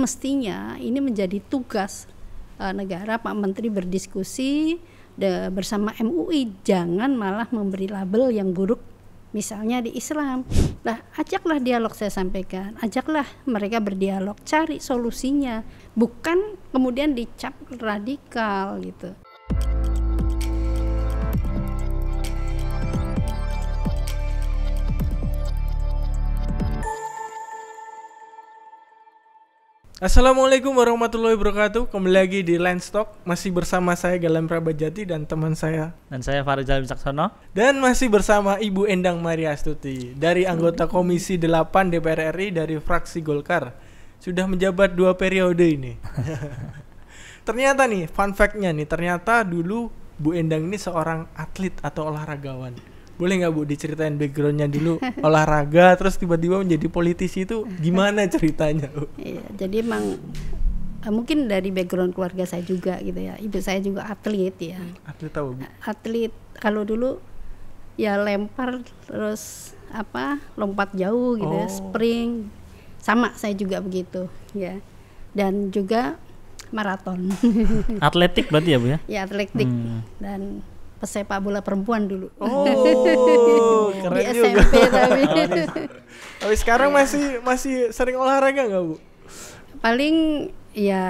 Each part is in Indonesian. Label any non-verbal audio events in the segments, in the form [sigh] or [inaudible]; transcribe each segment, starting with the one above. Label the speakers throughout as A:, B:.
A: mestinya ini menjadi tugas uh, negara Pak Menteri berdiskusi de, bersama MUI jangan malah memberi label yang buruk misalnya di Islam. Lah, ajaklah dialog saya sampaikan, ajaklah mereka berdialog, cari solusinya, bukan kemudian dicap radikal gitu.
B: Assalamualaikum warahmatullahi wabarakatuh. Kembali lagi di Stock, masih bersama saya Galem Prabajati dan teman saya dan saya Farizal Wicaksono dan masih bersama Ibu Endang Maria Astuti dari anggota Komisi 8 DPR RI dari fraksi Golkar. Sudah menjabat dua periode ini. [laughs] ternyata nih fun fact-nya nih, ternyata dulu Bu Endang ini seorang atlet atau olahragawan boleh nggak bu diceritain backgroundnya dulu [laughs] olahraga terus tiba-tiba menjadi politisi itu gimana ceritanya bu? Iya, jadi emang
A: eh, mungkin dari background keluarga saya juga gitu ya ibu saya juga atlet ya atlet tahu bu? atlet kalau dulu ya lempar terus apa lompat jauh gitu ya, oh. ya, spring sama saya juga begitu ya dan juga maraton atletik berarti ya bu ya [laughs] ya atletik hmm. dan pesepak bola perempuan dulu. Oh, [laughs] keren di SMP tapi. [laughs] tapi sekarang masih
B: masih sering olahraga nggak bu?
A: Paling ya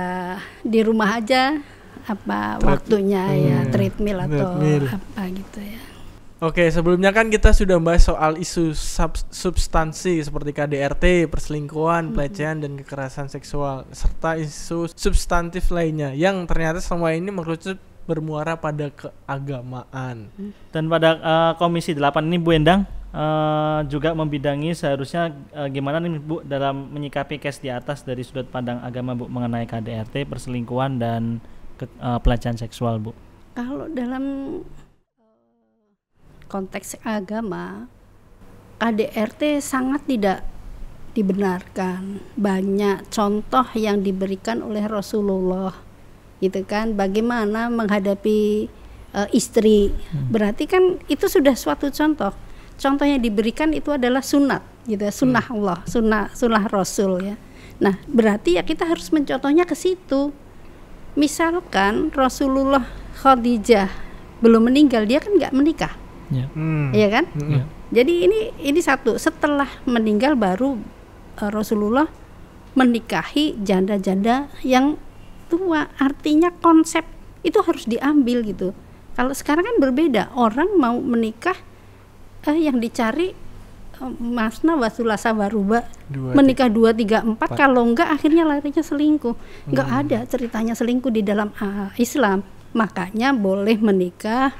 A: di rumah aja apa Tret waktunya ya, hmm, ya treadmill atau treadmill. apa gitu ya.
B: Oke, sebelumnya kan kita sudah membahas soal isu sub substansi seperti KDRT, perselingkuhan, hmm. pelecehan dan kekerasan seksual serta isu substantif lainnya yang ternyata semua ini mengerucut bermuara pada keagamaan. Hmm. Dan pada uh, Komisi 8 ini Bu Endang uh,
C: juga membidangi seharusnya uh, gimana nih Bu dalam menyikapi case di atas dari sudut pandang agama Bu mengenai KDRT, perselingkuhan dan ke, uh, pelecehan seksual Bu.
A: Kalau dalam konteks agama KDRT sangat tidak dibenarkan. Banyak contoh yang diberikan oleh Rasulullah gitu kan bagaimana menghadapi uh, istri hmm. berarti kan itu sudah suatu contoh contoh yang diberikan itu adalah sunat gitu ya, sunnah hmm. Allah sunnah sunnah Rasul ya nah berarti ya kita harus mencontohnya ke situ misalkan Rasulullah Khadijah belum meninggal dia kan nggak menikah ya. Hmm. ya kan hmm. ya. jadi ini ini satu setelah meninggal baru uh, Rasulullah menikahi janda-janda yang tua artinya konsep itu harus diambil gitu kalau sekarang kan berbeda orang mau menikah eh, yang dicari eh, masna wasulasa baruba menikah dua tiga empat, kalau enggak akhirnya larinya selingkuh hmm. enggak ada ceritanya selingkuh di dalam uh, Islam makanya boleh menikah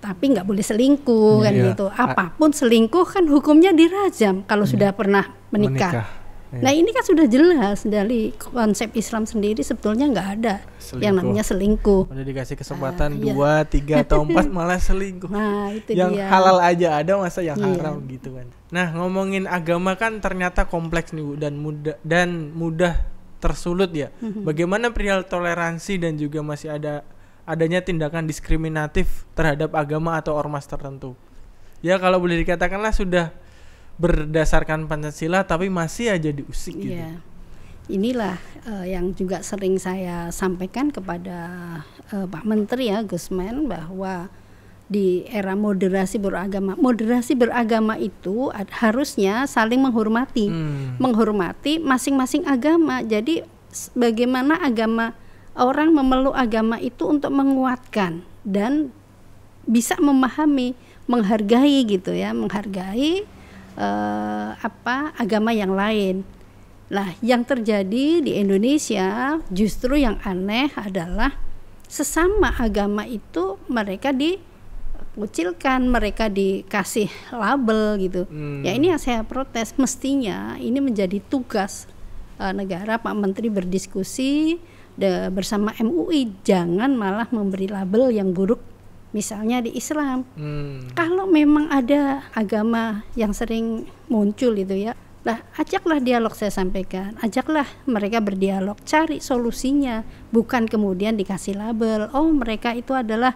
A: tapi enggak boleh selingkuh kan iya. gitu apapun selingkuh kan hukumnya dirajam kalau hmm. sudah pernah menikah, menikah Iya. Nah ini kan sudah jelas dari konsep Islam sendiri sebetulnya nggak ada selingkuh. yang namanya selingkuh.
B: Udah dikasih kesempatan uh, dua, iya. tiga atau empat [laughs] malah selingkuh. Nah itu Yang dia. halal aja ada masa yang yeah. haram gitu kan. Nah ngomongin agama kan ternyata kompleks nih dan mudah dan mudah tersulut ya. Mhm. Bagaimana perihal toleransi dan juga masih ada adanya tindakan diskriminatif terhadap agama atau ormas tertentu. Ya kalau boleh dikatakanlah sudah berdasarkan Pancasila tapi masih aja diusik yeah. gitu. Iya.
A: Inilah uh, yang juga sering saya sampaikan kepada uh, Pak Menteri ya Gusman bahwa di era moderasi beragama. Moderasi beragama itu harusnya saling menghormati, hmm. menghormati masing-masing agama. Jadi bagaimana agama orang memeluk agama itu untuk menguatkan dan bisa memahami, menghargai gitu ya, menghargai uh, apa agama yang lain. Nah, yang terjadi di Indonesia justru yang aneh adalah sesama agama itu mereka dikucilkan, mereka dikasih label gitu. Hmm. Ya ini yang saya protes. Mestinya ini menjadi tugas uh, negara Pak Menteri berdiskusi de, bersama MUI jangan malah memberi label yang buruk misalnya di Islam. Hmm. Kalau memang ada agama yang sering muncul itu ya, lah ajaklah dialog saya sampaikan, ajaklah mereka berdialog, cari solusinya, bukan kemudian dikasih label, oh mereka itu adalah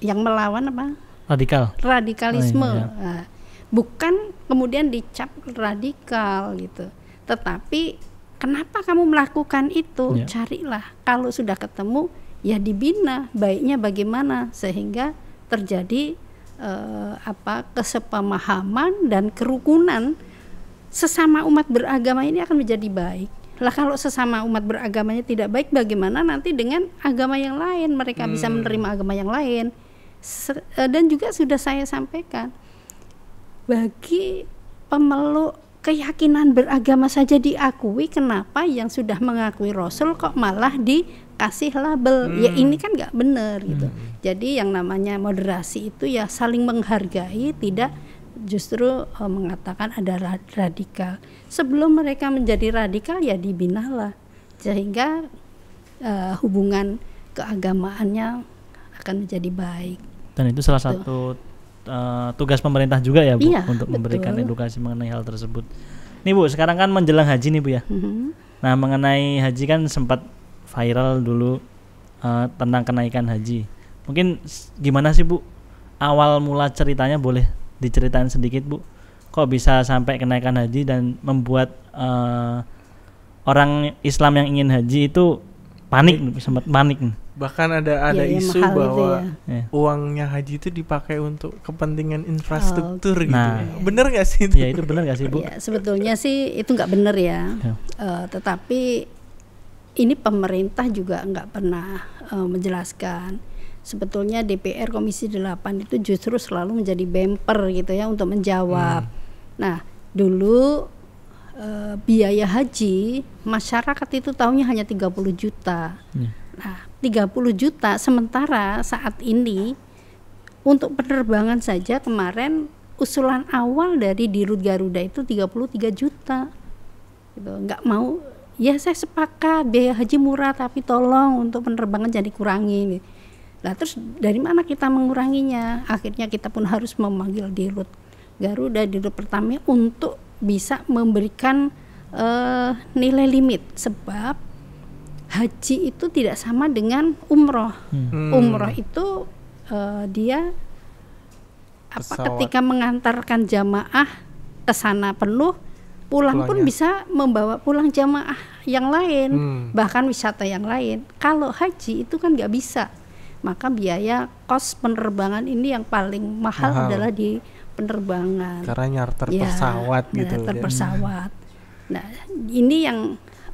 A: yang melawan apa?
C: Radikal. Radikalisme. Oh, iya, iya.
A: Nah, bukan kemudian dicap radikal gitu, tetapi kenapa kamu melakukan itu? Iya. Carilah, kalau sudah ketemu ya dibina baiknya bagaimana sehingga terjadi eh, apa kesepemahaman dan kerukunan sesama umat beragama ini akan menjadi baik. Lah kalau sesama umat beragamanya tidak baik bagaimana nanti dengan agama yang lain mereka hmm. bisa menerima agama yang lain. Se eh, dan juga sudah saya sampaikan bagi pemeluk keyakinan beragama saja diakui kenapa yang sudah mengakui rasul kok malah di kasih label ya, hmm. ya ini kan nggak benar gitu hmm. jadi yang namanya moderasi itu ya saling menghargai tidak justru uh, mengatakan ada radikal sebelum mereka menjadi radikal ya dibinalah sehingga uh, hubungan keagamaannya akan menjadi baik dan
C: itu salah gitu. satu uh, tugas pemerintah juga ya bu iya, untuk memberikan edukasi mengenai hal tersebut nih bu sekarang kan menjelang haji nih bu ya mm -hmm. nah mengenai haji kan sempat viral dulu uh, tentang kenaikan haji. Mungkin gimana sih Bu awal mula ceritanya boleh diceritain sedikit Bu? Kok bisa sampai kenaikan haji dan membuat uh, orang Islam yang ingin haji itu panik e sempat panik.
B: Bahkan ada ada ya, isu ya, bahwa ya. Iya. uangnya haji itu dipakai untuk kepentingan infrastruktur oh, gitu. Ya. Nah, ya. bener gak sih itu? Ya itu bener gak sih Bu? Ya,
A: sebetulnya sih itu nggak bener ya. ya. Uh, tetapi ini pemerintah juga nggak pernah uh, menjelaskan. Sebetulnya DPR Komisi 8 itu justru selalu menjadi bemper gitu ya untuk menjawab. Hmm. Nah, dulu uh, biaya haji masyarakat itu tahunya hanya 30 juta. Hmm. Nah, 30 juta sementara saat ini untuk penerbangan saja kemarin usulan awal dari Dirut Garuda itu 33 juta. Gitu. Nggak mau ya saya sepakat biaya haji murah tapi tolong untuk penerbangan jadi kurangi Nah terus dari mana kita menguranginya? Akhirnya kita pun harus memanggil dirut Garuda, dirut pertama untuk bisa memberikan uh, nilai limit sebab haji itu tidak sama dengan umroh. Hmm. Umroh itu uh, dia
C: apa Pesawat. ketika
A: mengantarkan jamaah ke sana penuh pulang Pulangnya. pun ya. bisa membawa pulang jamaah yang lain hmm. bahkan wisata yang lain kalau haji itu kan nggak bisa maka biaya kos penerbangan ini yang paling mahal, mahal. adalah di penerbangan karena
B: nyarter ya, pesawat gitu nyarter kan. pesawat
A: nah ini yang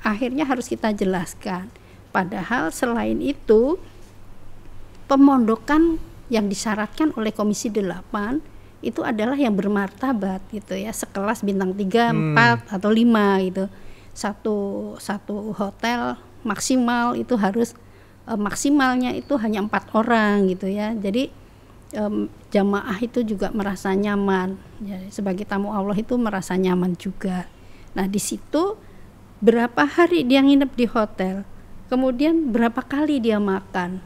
A: akhirnya harus kita jelaskan padahal selain itu pemondokan yang disyaratkan oleh Komisi 8 itu adalah yang bermartabat gitu ya sekelas bintang tiga hmm. 4 atau lima gitu satu satu hotel maksimal itu harus eh, maksimalnya itu hanya empat orang gitu ya jadi um, jamaah itu juga merasa nyaman. Jadi ya, sebagai tamu Allah itu merasa nyaman juga. Nah, di situ berapa hari dia nginep di hotel, kemudian berapa kali dia makan.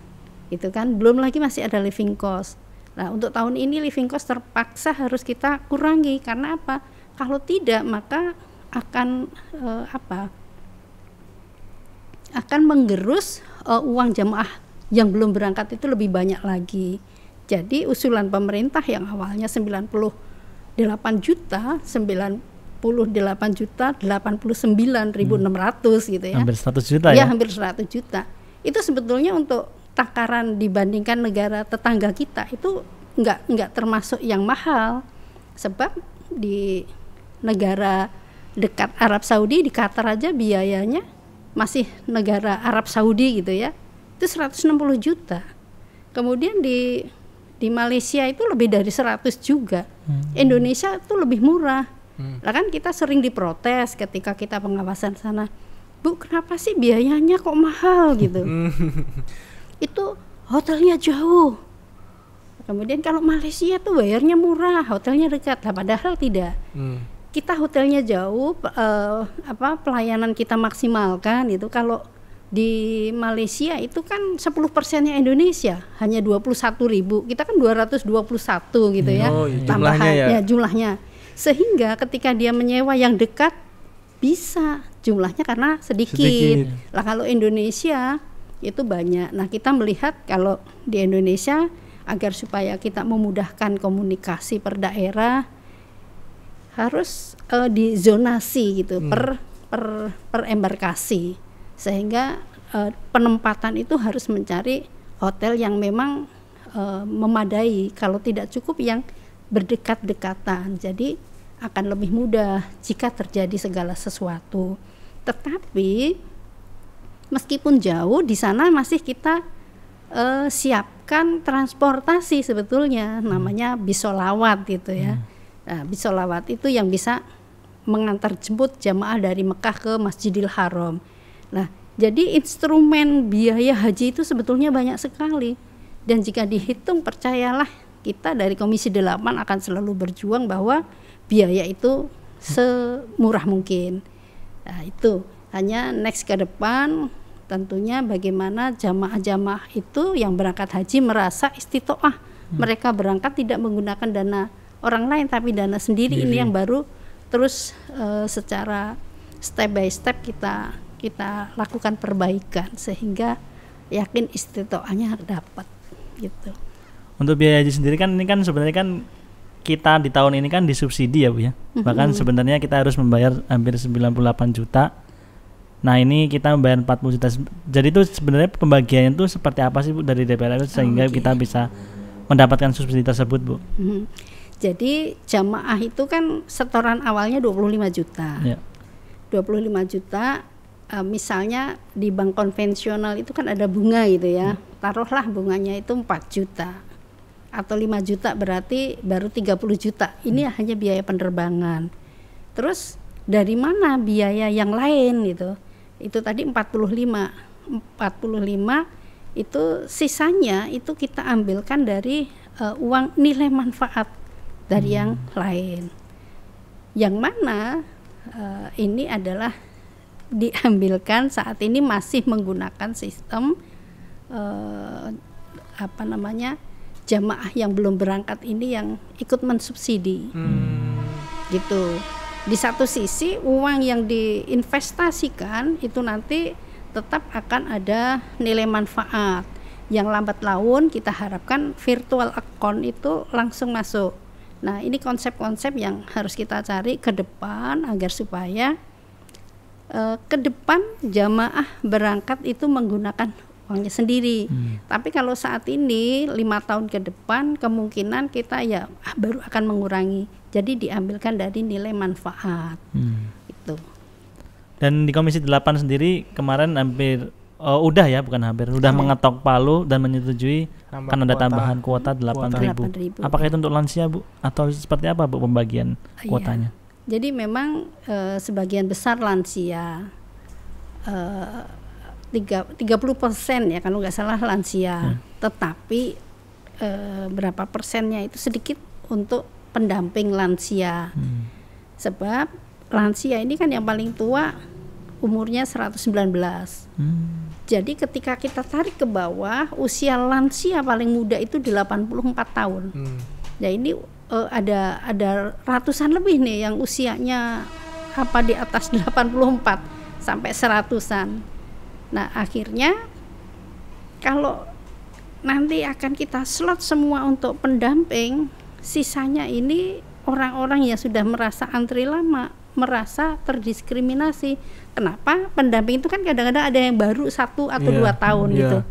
A: itu kan? Belum lagi masih ada living cost. Nah, untuk tahun ini living cost terpaksa harus kita kurangi karena apa? Kalau tidak maka akan eh, apa? akan menggerus eh, uang jamaah yang belum berangkat itu lebih banyak lagi. Jadi usulan pemerintah yang awalnya 98 juta puluh delapan juta 89.600 hmm. gitu ya. Hampir
C: 100 juta ya. Ya, hampir
A: 100 juta. Itu sebetulnya untuk takaran dibandingkan negara tetangga kita itu nggak nggak termasuk yang mahal sebab di negara dekat Arab Saudi di Qatar aja biayanya masih negara Arab Saudi gitu ya itu 160 juta kemudian di di Malaysia itu lebih dari 100 juga hmm. Indonesia itu lebih murah hmm. lah kan kita sering diprotes ketika kita pengawasan sana Bu kenapa sih biayanya kok mahal gitu hmm. [laughs] itu hotelnya jauh. Kemudian kalau Malaysia tuh bayarnya murah, hotelnya dekat. Lah padahal tidak. Hmm. Kita hotelnya jauh, uh, apa pelayanan kita maksimalkan itu kalau di Malaysia itu kan 10 persennya Indonesia hanya 21 ribu kita kan 221 gitu ya oh, satu iya, gitu jumlahnya ya. ya jumlahnya sehingga ketika dia menyewa yang dekat bisa jumlahnya karena sedikit, sedikit. lah kalau Indonesia itu banyak. Nah, kita melihat kalau di Indonesia agar supaya kita memudahkan komunikasi per daerah harus uh, eh, zonasi gitu hmm. per per per embarkasi sehingga uh, penempatan itu harus mencari hotel yang memang uh, memadai kalau tidak cukup yang berdekat-dekatan. Jadi akan lebih mudah jika terjadi segala sesuatu. Tetapi meskipun jauh di sana masih kita uh, siapkan transportasi sebetulnya hmm. namanya bisolawat gitu ya. Hmm. Nah, bisolawat itu yang bisa mengantar jemput jamaah dari Mekah ke Masjidil Haram. Nah, jadi instrumen biaya haji itu sebetulnya banyak sekali dan jika dihitung percayalah kita dari Komisi 8 akan selalu berjuang bahwa biaya itu hmm. semurah mungkin. Nah, itu hanya next ke depan tentunya bagaimana jamaah-jamaah itu yang berangkat haji merasa istitoah. Hmm. Mereka berangkat tidak menggunakan dana orang lain tapi dana sendiri Diri. ini yang baru terus uh, secara step by step kita kita lakukan perbaikan sehingga yakin istitoahnya dapat gitu.
C: Untuk biaya haji sendiri kan ini kan sebenarnya kan kita di tahun ini kan disubsidi ya Bu ya. Bahkan sebenarnya kita harus membayar hampir 98 juta Nah ini kita membayar 40 juta. Jadi itu sebenarnya pembagiannya itu seperti apa sih bu dari DPR itu sehingga okay. kita bisa mendapatkan subsidi tersebut bu?
A: Mm-hmm. Jadi jamaah itu kan setoran awalnya 25 juta. Ya. 25 juta eh, misalnya di bank konvensional itu kan ada bunga gitu ya. Hmm. Taruhlah bunganya itu 4 juta atau 5 juta berarti baru 30 juta. Ini hmm. hanya biaya penerbangan. Terus dari mana biaya yang lain gitu? itu tadi 45 45 itu sisanya itu kita ambilkan dari uh, uang nilai manfaat dari hmm. yang lain yang mana uh, ini adalah diambilkan saat ini masih menggunakan sistem uh, apa namanya jamaah yang belum berangkat ini yang ikut mensubsidi hmm. gitu di satu sisi uang yang diinvestasikan itu nanti tetap akan ada nilai manfaat yang lambat laun kita harapkan virtual account itu langsung masuk. Nah, ini konsep-konsep yang harus kita cari ke depan agar supaya uh, ke depan jamaah berangkat itu menggunakan uangnya sendiri. Hmm. Tapi kalau saat ini lima tahun ke depan kemungkinan kita ya ah, baru akan mengurangi. Jadi diambilkan dari nilai manfaat. Hmm. Itu.
C: Dan di Komisi 8 sendiri kemarin hampir uh, udah ya bukan hampir udah hmm. mengetok palu dan menyetujui Nambah akan ada kuota, tambahan kuota ribu. Apakah itu untuk lansia Bu atau seperti apa Bu pembagian iya. kuotanya?
A: Ya. Jadi memang uh, sebagian besar lansia uh, tiga puluh persen ya kalau nggak salah lansia, hmm. tetapi e, berapa persennya itu sedikit untuk pendamping lansia, hmm. sebab lansia ini kan yang paling tua umurnya 119. Hmm. Jadi ketika kita tarik ke bawah usia lansia paling muda itu 84 tahun. Hmm. ya ini e, ada ada ratusan lebih nih yang usianya apa di atas 84 sampai seratusan. Nah, akhirnya kalau nanti akan kita slot semua untuk pendamping, sisanya ini orang-orang yang sudah merasa antri lama, merasa terdiskriminasi. Kenapa? Pendamping itu kan kadang-kadang ada yang baru satu atau yeah. dua tahun yeah. gitu. Iya.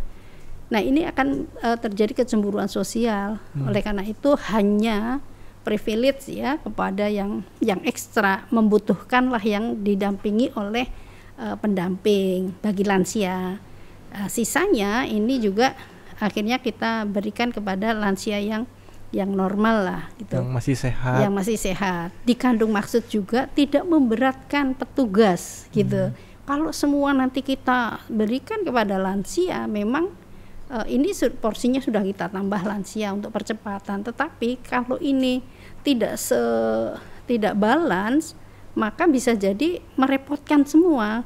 A: Nah, ini akan uh, terjadi kecemburuan sosial. Hmm. Oleh karena itu hanya privilege ya kepada yang yang ekstra membutuhkanlah yang didampingi oleh uh, pendamping bagi lansia. Uh, sisanya ini juga akhirnya kita berikan kepada lansia yang yang normal lah
B: gitu. Yang masih sehat. Yang
A: masih sehat. Dikandung maksud juga tidak memberatkan petugas gitu. Hmm. Kalau semua nanti kita berikan kepada lansia memang uh, ini porsinya sudah kita tambah lansia untuk percepatan. Tetapi kalau ini tidak se tidak balance maka bisa jadi merepotkan semua.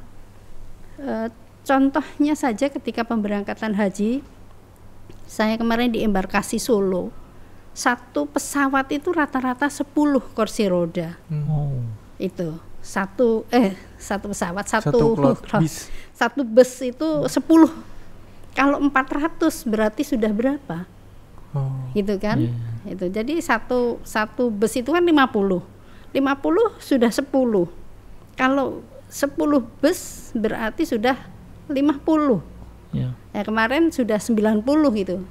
A: E, contohnya saja ketika pemberangkatan haji, saya kemarin di embarkasi Solo, satu pesawat itu rata-rata 10 kursi roda. Hmm. Oh. Itu satu eh satu pesawat satu satu, [laughs] klot, bis. satu bus itu sepuluh 10 kalau 400 berarti sudah berapa oh, gitu kan yeah. itu jadi satu satu bus itu kan 50 50 sudah 10. Kalau 10 bus berarti sudah 50. Ya. ya kemarin sudah 90 gitu.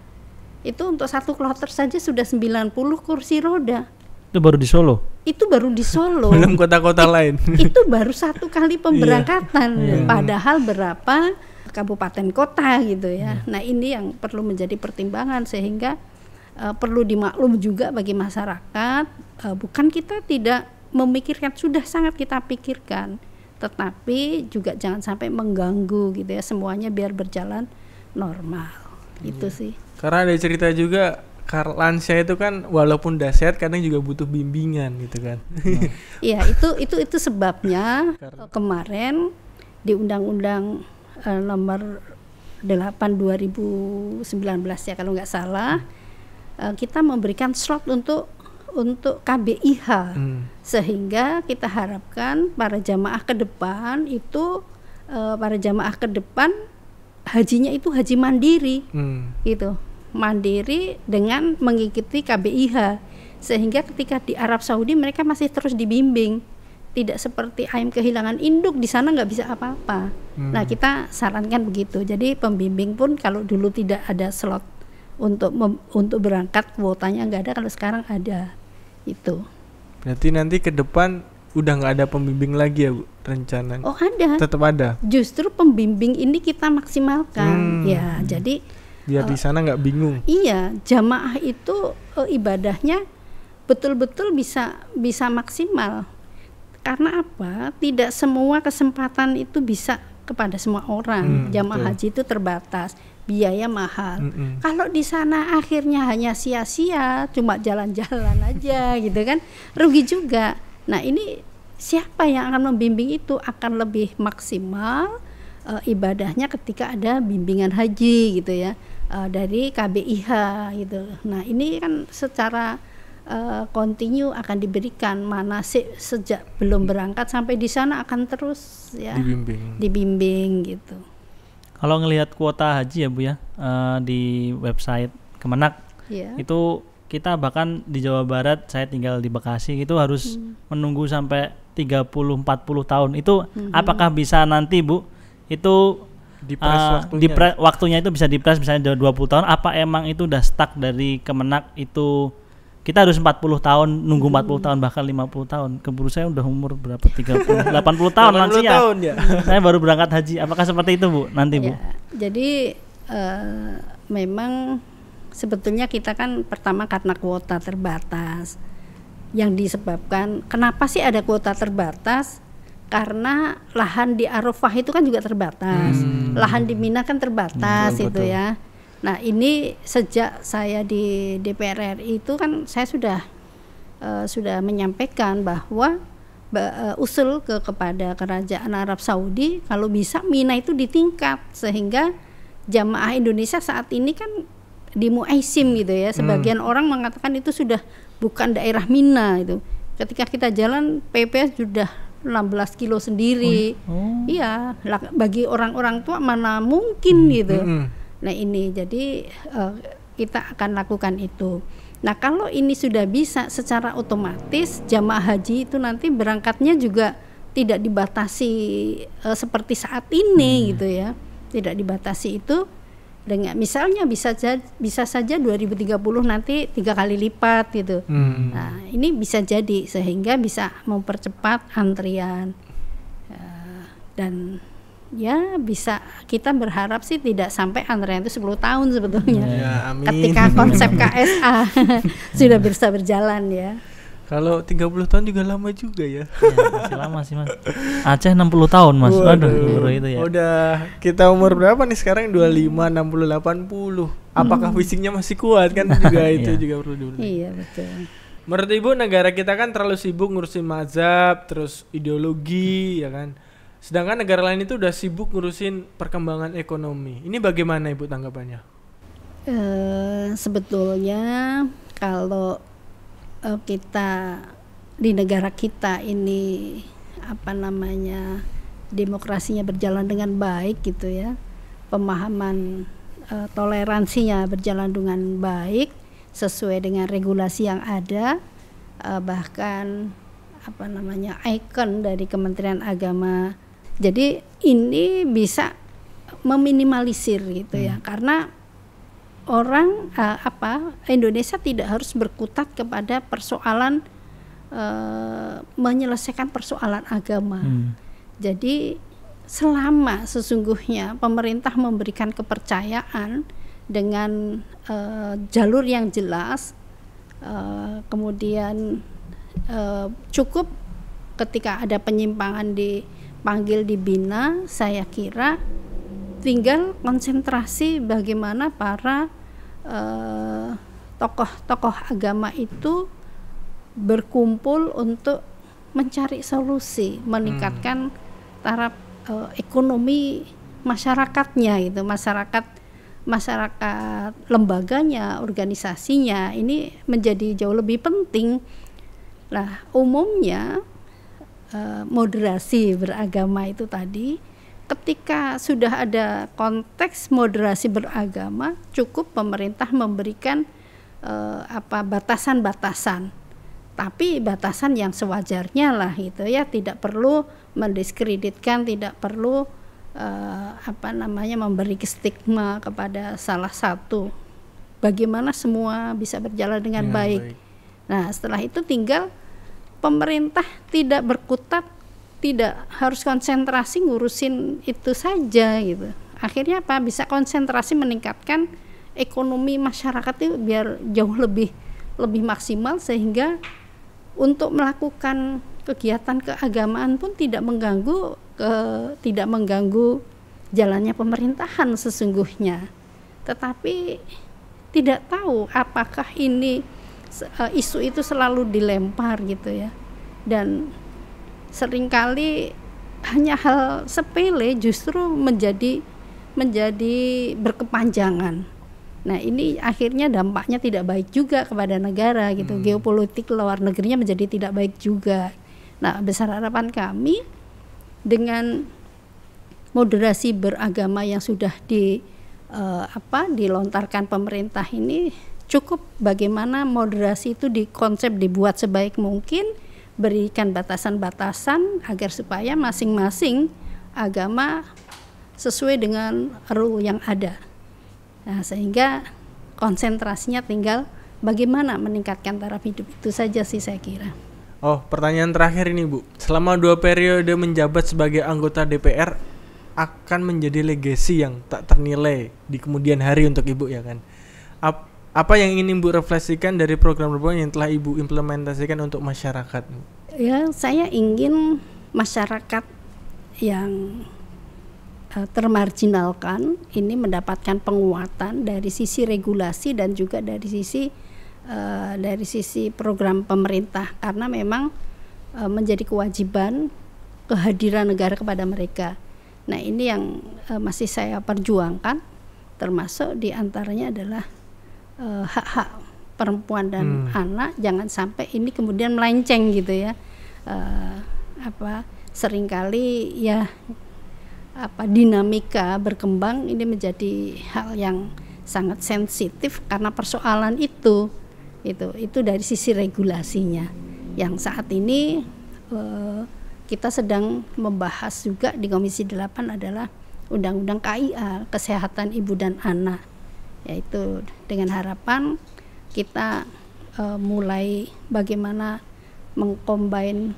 A: Itu untuk satu kloter saja sudah 90 kursi roda.
B: Itu baru di Solo.
A: Itu baru di Solo. Belum [laughs]
B: kota-kota lain. [laughs]
A: Itu baru satu kali iya. pemberangkatan. yeah. Padahal berapa kabupaten kota gitu ya. Yeah. Nah, ini yang perlu menjadi pertimbangan sehingga uh, perlu dimaklum juga bagi masyarakat uh, bukan kita tidak memikirkan sudah sangat kita pikirkan tetapi juga jangan sampai mengganggu gitu ya semuanya biar berjalan normal gitu iya. sih
B: karena ada cerita juga lansia itu kan walaupun dasar kadang juga butuh bimbingan gitu kan. Iya,
A: iya itu itu itu sebabnya [laughs] kemarin di Undang-Undang uh, nomor 8 2019 ya kalau nggak salah uh, kita memberikan slot untuk untuk KBIH hmm. sehingga kita harapkan para jamaah ke depan itu e, para jamaah ke depan hajinya itu haji mandiri hmm. gitu mandiri dengan mengikuti KBIH sehingga ketika di Arab Saudi mereka masih terus dibimbing tidak seperti ayam kehilangan induk di sana nggak bisa apa-apa. Hmm. Nah kita sarankan begitu. Jadi pembimbing pun kalau dulu tidak ada slot untuk untuk berangkat kuotanya nggak ada kalau sekarang ada itu
B: berarti nanti ke depan udah nggak ada pembimbing lagi ya bu rencananya oh ada tetap ada
A: justru pembimbing ini kita maksimalkan hmm. ya jadi biar uh, di
B: eh, sana nggak bingung
A: iya jamaah itu uh, ibadahnya betul-betul bisa bisa maksimal karena apa tidak semua kesempatan itu bisa kepada semua orang hmm, jamaah haji itu terbatas biaya mahal. Mm -hmm. Kalau di sana akhirnya hanya sia-sia, cuma jalan-jalan [laughs] aja gitu kan, rugi juga. Nah ini siapa yang akan membimbing itu akan lebih maksimal e, ibadahnya ketika ada bimbingan haji gitu ya e, dari KBIH gitu. Nah ini kan secara kontinu eh, uh, akan diberikan mana sih sejak belum berangkat sampai di sana akan terus ya dibimbing, dibimbing gitu.
C: Kalau ngelihat kuota haji ya Bu ya uh, di website Kemenak yeah. itu kita bahkan di Jawa Barat saya tinggal di Bekasi itu harus hmm. menunggu sampai 30 40 tahun. Itu hmm. apakah bisa nanti Bu itu di uh, waktunya. Dipre waktunya itu bisa dipres misalnya 20 tahun apa emang itu udah stuck dari Kemenak itu kita harus 40 tahun nunggu 40 hmm. tahun bahkan 50 tahun keburu saya udah umur berapa 30 80 tahun lansia tahun, ya. saya baru berangkat haji apakah seperti itu Bu nanti Bu ya,
A: jadi uh, memang sebetulnya kita kan pertama karena kuota terbatas yang disebabkan kenapa sih ada kuota terbatas karena lahan di Arafah itu kan juga terbatas hmm. lahan di Mina kan terbatas hmm, itu ya Nah, ini sejak saya di DPR RI itu kan saya sudah uh, sudah menyampaikan bahwa uh, usul ke kepada kerajaan Arab Saudi kalau bisa Mina itu ditingkat sehingga jamaah Indonesia saat ini kan di Muaisim gitu ya. Hmm. Sebagian hmm. orang mengatakan itu sudah bukan daerah Mina itu. Ketika kita jalan PPS sudah 16 kilo sendiri. Oh. Iya, bagi orang-orang tua mana mungkin hmm. gitu. Hmm Nah ini jadi uh, kita akan lakukan itu. Nah kalau ini sudah bisa secara otomatis jamaah haji itu nanti berangkatnya juga tidak dibatasi uh, seperti saat ini hmm. gitu ya, tidak dibatasi itu dengan misalnya bisa saja, bisa saja 2030 nanti tiga kali lipat gitu. Hmm. Nah ini bisa jadi sehingga bisa mempercepat antrian eh, dan ya bisa kita berharap sih tidak sampai antrean itu 10 tahun sebetulnya ya,
B: ya amin. ketika konsep
A: KSA [laughs] sudah bisa berjalan ya
B: kalau 30 tahun juga lama juga ya. ya masih lama sih, Mas.
C: Aceh 60 tahun, Mas. Waduh, Waduh itu ya.
B: Udah kita umur berapa nih sekarang? 25, 60, 80. Apakah hmm. fisiknya masih kuat kan juga [laughs] iya. itu iya. juga perlu dulu. Iya, betul. Menurut Ibu negara kita kan terlalu sibuk ngurusin mazhab, terus ideologi ya kan Sedangkan negara lain itu udah sibuk ngurusin perkembangan ekonomi. Ini bagaimana Ibu tanggapannya?
A: Uh, sebetulnya kalau uh, kita di negara kita ini apa namanya demokrasinya berjalan dengan baik gitu ya, pemahaman uh, toleransinya berjalan dengan baik sesuai dengan regulasi yang ada, bahkan apa namanya ikon dari Kementerian Agama jadi ini bisa meminimalisir gitu ya. hmm. ya karena orang uh, apa Indonesia tidak harus berkutat kepada persoalan uh, menyelesaikan persoalan agama. Hmm. Jadi selama sesungguhnya pemerintah memberikan kepercayaan dengan uh, jalur yang jelas, uh, kemudian uh, cukup ketika ada penyimpangan di panggil dibina, saya kira tinggal konsentrasi bagaimana para tokoh-tokoh eh, agama itu berkumpul untuk mencari solusi, meningkatkan hmm. taraf eh, ekonomi masyarakatnya gitu, masyarakat masyarakat lembaganya, organisasinya ini menjadi jauh lebih penting. Nah, umumnya Eh, moderasi beragama itu tadi ketika sudah ada konteks moderasi beragama cukup pemerintah memberikan eh, apa batasan-batasan tapi batasan yang sewajarnya lah itu ya tidak perlu mendiskreditkan tidak perlu eh, apa namanya memberi stigma kepada salah satu bagaimana semua bisa berjalan dengan, ya, baik. baik nah setelah itu tinggal pemerintah tidak berkutat tidak harus konsentrasi ngurusin itu saja gitu akhirnya apa bisa konsentrasi meningkatkan ekonomi masyarakat itu biar jauh lebih lebih maksimal sehingga untuk melakukan kegiatan keagamaan pun tidak mengganggu ke, tidak mengganggu jalannya pemerintahan sesungguhnya tetapi tidak tahu apakah ini Eh, isu itu selalu dilempar gitu ya dan seringkali hanya hal sepele justru menjadi menjadi berkepanjangan. Nah, ini akhirnya dampaknya tidak baik juga kepada negara gitu. Hmm. Geopolitik luar negerinya menjadi tidak baik juga. Nah, besar harapan kami dengan moderasi beragama yang sudah di uh, apa dilontarkan pemerintah ini cukup bagaimana moderasi itu di konsep dibuat sebaik mungkin berikan batasan-batasan agar supaya masing-masing agama sesuai dengan rule yang ada nah, sehingga konsentrasinya tinggal bagaimana meningkatkan taraf hidup itu saja sih saya kira
B: Oh, pertanyaan terakhir ini Bu. Selama dua periode menjabat sebagai anggota DPR, akan menjadi legasi yang tak ternilai di kemudian hari untuk ibu ya kan. Ap apa yang ingin Ibu refleksikan dari program-program yang telah Ibu implementasikan untuk masyarakat?
A: Ya, saya ingin masyarakat yang uh, eh, termarginalkan ini mendapatkan penguatan dari sisi regulasi dan juga dari sisi uh, dari sisi program pemerintah karena memang uh, menjadi kewajiban kehadiran negara kepada mereka. Nah, ini yang uh, masih saya perjuangkan termasuk diantaranya adalah Eh, hak-hak uh, perempuan dan hmm. anak jangan sampai ini kemudian melenceng gitu ya uh, apa seringkali ya apa dinamika berkembang ini menjadi hal yang sangat sensitif karena persoalan itu itu itu dari sisi regulasinya yang saat ini uh, kita sedang membahas juga di Komisi 8 adalah Undang-Undang KIA Kesehatan Ibu dan Anak yaitu dengan harapan kita uh, mulai bagaimana mengcombine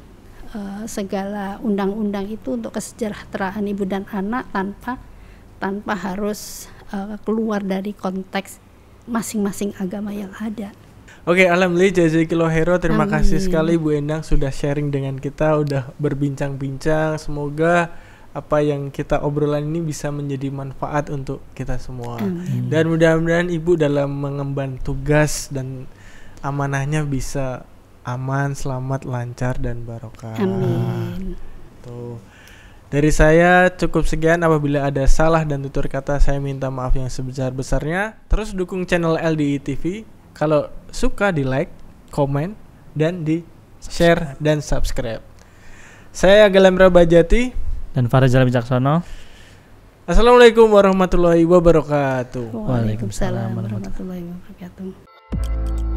A: uh, segala undang-undang itu untuk kesejahteraan ibu dan anak tanpa tanpa harus uh, keluar dari konteks masing-masing agama yang ada.
B: Oke, alhamdulillah jazakallahu hero. Terima Amin. kasih sekali Bu Endang sudah sharing dengan kita, udah berbincang-bincang. Semoga apa yang kita obrolan ini bisa menjadi manfaat untuk kita semua. Mm. Dan mudah-mudahan Ibu dalam mengemban tugas dan amanahnya bisa aman, selamat, lancar dan barokah. Amin. Tuh. Dari saya cukup sekian apabila ada salah dan tutur kata saya minta maaf yang sebesar-besarnya. Terus dukung channel LDI TV. Kalau suka di like, komen dan di share dan subscribe. Saya Galembra Bajati dan Farazal Bijaksono. Assalamualaikum warahmatullahi wabarakatuh. Waalaikumsalam
A: warahmatullahi wabarakatuh.